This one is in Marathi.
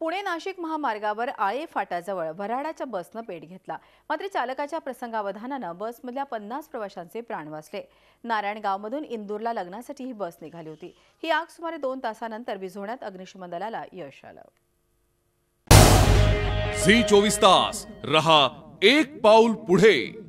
पुणे नाशिक महामार्गावर आळे फाटाजवळ भराडाच्या बसनं पेट घेतला मात्र चालकाच्या प्रसंगावधानानं बसमधल्या पन्नास प्रवाशांचे प्राण वाचले नारायणगावमधून इंदूरला लग्नासाठी ही बस निघाली होती ही आग सुमारे दोन तासानंतर विझवण्यात अग्निशमन दलाला यश आलं झी चोवीस तास रहा एक पाऊल पुढे